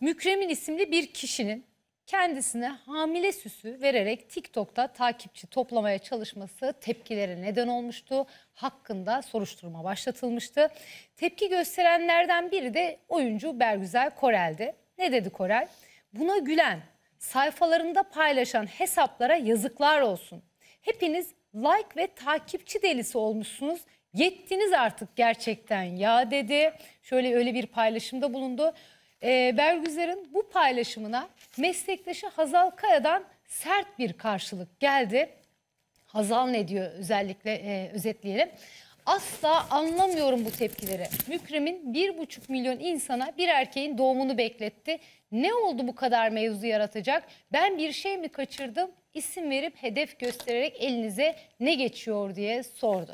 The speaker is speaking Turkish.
Mükremin isimli bir kişinin kendisine hamile süsü vererek TikTok'ta takipçi toplamaya çalışması tepkilere neden olmuştu. Hakkında soruşturma başlatılmıştı. Tepki gösterenlerden biri de oyuncu Bergüzel Korel'di. Ne dedi Korel? Buna gülen, sayfalarında paylaşan hesaplara yazıklar olsun. Hepiniz like ve takipçi delisi olmuşsunuz. Yettiniz artık gerçekten ya dedi. Şöyle öyle bir paylaşımda bulundu e, ee, Bergüzer'in bu paylaşımına meslektaşı Hazal Kaya'dan sert bir karşılık geldi. Hazal ne diyor özellikle e, özetleyelim. Asla anlamıyorum bu tepkileri. Mükrem'in bir buçuk milyon insana bir erkeğin doğumunu bekletti. Ne oldu bu kadar mevzu yaratacak? Ben bir şey mi kaçırdım? İsim verip hedef göstererek elinize ne geçiyor diye sordu.